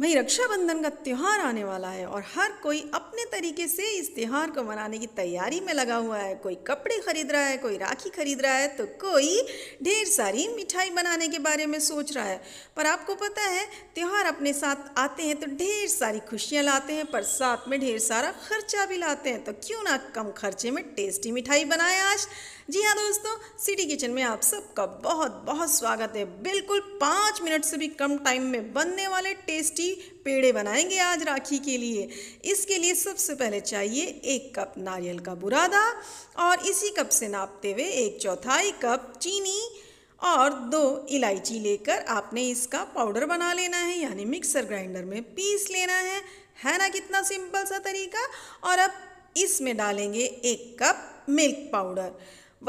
वहीं रक्षाबंधन का त्यौहार आने वाला है और हर कोई अपने तरीके से इस त्यौहार को मनाने की तैयारी में लगा हुआ है कोई कपड़े खरीद रहा है कोई राखी खरीद रहा है तो कोई ढेर सारी मिठाई बनाने के बारे में सोच रहा है पर आपको पता है त्यौहार अपने साथ आते हैं तो ढेर सारी खुशियाँ लाते हैं पर साथ में ढेर सारा खर्चा भी लाते हैं तो क्यों ना कम खर्चे में टेस्टी मिठाई बनाए आज जी हाँ दोस्तों सिटी किचन में आप सबका बहुत बहुत स्वागत है बिल्कुल पाँच मिनट से भी कम टाइम में बनने वाले टेस्टी पेड़े बनाएंगे आज राखी के लिए इसके लिए सबसे पहले चाहिए एक कप नारियल का बुरादा और इसी कप से नापते हुए एक चौथाई कप चीनी और दो इलायची लेकर आपने इसका पाउडर बना लेना है यानी मिक्सर ग्राइंडर में पीस लेना है है ना कितना सिंपल सा तरीका और अब इसमें डालेंगे एक कप मिल्क पाउडर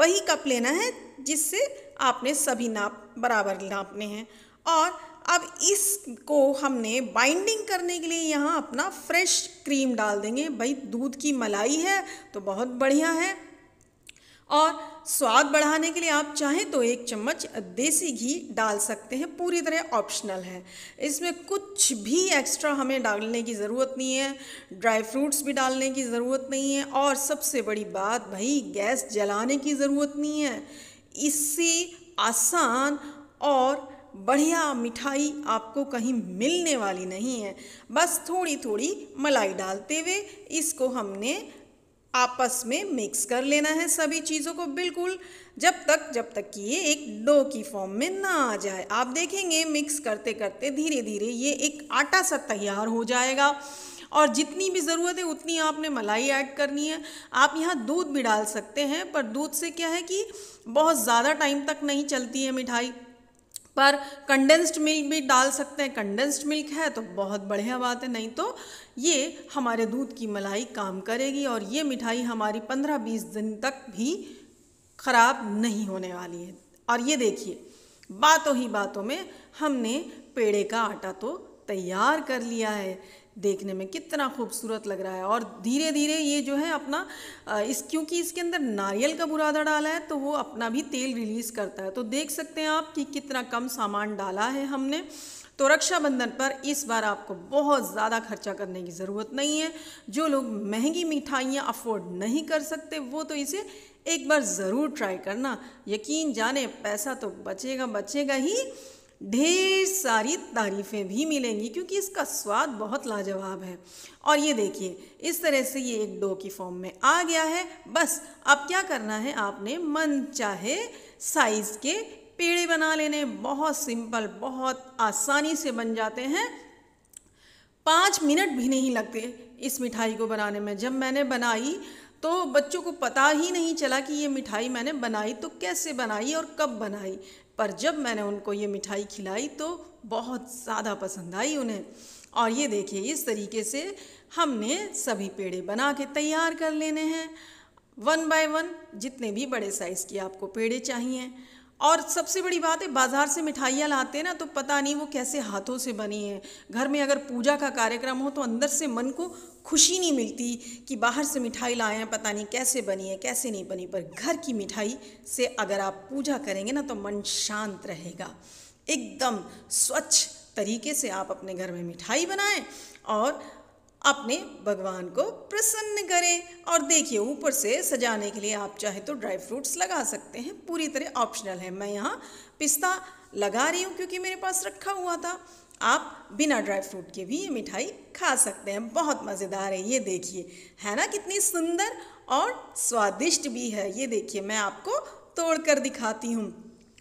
वही कप लेना है जिससे आपने सभी नाप बराबर नापने हैं और अब इसको हमने बाइंडिंग करने के लिए यहाँ अपना फ्रेश क्रीम डाल देंगे भाई दूध की मलाई है तो बहुत बढ़िया है और स्वाद बढ़ाने के लिए आप चाहें तो एक चम्मच देसी घी डाल सकते हैं पूरी तरह ऑप्शनल है इसमें कुछ भी एक्स्ट्रा हमें डालने की ज़रूरत नहीं है ड्राई फ्रूट्स भी डालने की ज़रूरत नहीं है और सबसे बड़ी बात भाई गैस जलाने की ज़रूरत नहीं है इससे आसान और बढ़िया मिठाई आपको कहीं मिलने वाली नहीं है बस थोड़ी थोड़ी मलाई डालते हुए इसको हमने आपस में मिक्स कर लेना है सभी चीज़ों को बिल्कुल जब तक जब तक कि ये एक डो की फॉर्म में ना आ जाए आप देखेंगे मिक्स करते करते धीरे धीरे ये एक आटा सा तैयार हो जाएगा और जितनी भी ज़रूरत है उतनी आपने मलाई ऐड करनी है आप यहाँ दूध भी डाल सकते हैं पर दूध से क्या है कि बहुत ज़्यादा टाइम तक नहीं चलती है मिठाई पर कंडेंस्ड मिल्क भी डाल सकते हैं कंडेंस्ड मिल्क है तो बहुत बढ़िया बात है नहीं तो ये हमारे दूध की मलाई काम करेगी और ये मिठाई हमारी पंद्रह बीस दिन तक भी ख़राब नहीं होने वाली है और ये देखिए बातों ही बातों में हमने पेड़े का आटा तो तैयार कर लिया है देखने में कितना खूबसूरत लग रहा है और धीरे धीरे ये जो है अपना इस क्योंकि इसके अंदर नारियल का बुरादा डाला है तो वो अपना भी तेल रिलीज़ करता है तो देख सकते हैं आप कि कितना कम सामान डाला है हमने तो रक्षाबंधन पर इस बार आपको बहुत ज़्यादा खर्चा करने की ज़रूरत नहीं है जो लोग महंगी मिठाइयाँ अफोर्ड नहीं कर सकते वो तो इसे एक बार ज़रूर ट्राई करना यकीन जाने पैसा तो बचेगा बचेगा ही ढेर सारी तारीफ़ें भी मिलेंगी क्योंकि इसका स्वाद बहुत लाजवाब है और ये देखिए इस तरह से ये एक डो की फॉर्म में आ गया है बस अब क्या करना है आपने मन चाहे साइज़ के पेड़े बना लेने बहुत सिंपल बहुत आसानी से बन जाते हैं पाँच मिनट भी नहीं लगते इस मिठाई को बनाने में जब मैंने बनाई तो बच्चों को पता ही नहीं चला कि ये मिठाई मैंने बनाई तो कैसे बनाई और कब बनाई पर जब मैंने उनको ये मिठाई खिलाई तो बहुत ज़्यादा पसंद आई उन्हें और ये देखिए इस तरीके से हमने सभी पेड़े बना के तैयार कर लेने हैं वन बाय वन जितने भी बड़े साइज़ के आपको पेड़े चाहिए और सबसे बड़ी बात है बाज़ार से मिठाइयाँ लाते हैं ना तो पता नहीं वो कैसे हाथों से बनी हैं घर में अगर पूजा का कार्यक्रम हो तो अंदर से मन को खुशी नहीं मिलती कि बाहर से मिठाई लाए हैं पता नहीं कैसे बनी है कैसे नहीं बनी पर घर की मिठाई से अगर आप पूजा करेंगे ना तो मन शांत रहेगा एकदम स्वच्छ तरीके से आप अपने घर में मिठाई बनाएं और अपने भगवान को प्रसन्न करें और देखिए ऊपर से सजाने के लिए आप चाहे तो ड्राई फ्रूट्स लगा सकते हैं पूरी तरह ऑप्शनल है मैं यहाँ पिस्ता लगा रही हूँ क्योंकि मेरे पास रखा हुआ था आप बिना ड्राई फ्रूट के भी ये मिठाई खा सकते हैं बहुत मज़ेदार है ये देखिए है ना कितनी सुंदर और स्वादिष्ट भी है ये देखिए मैं आपको तोड़ कर दिखाती हूँ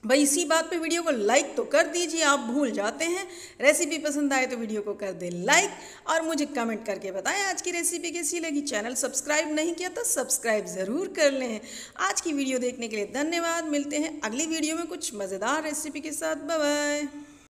भाई इसी बात पे वीडियो को लाइक तो कर दीजिए आप भूल जाते हैं रेसिपी पसंद आए तो वीडियो को कर दें लाइक और मुझे कमेंट करके बताएं आज की रेसिपी कैसी लगी चैनल सब्सक्राइब नहीं किया तो सब्सक्राइब ज़रूर कर लें आज की वीडियो देखने के लिए धन्यवाद मिलते हैं अगली वीडियो में कुछ मज़ेदार रेसिपी के साथ बाय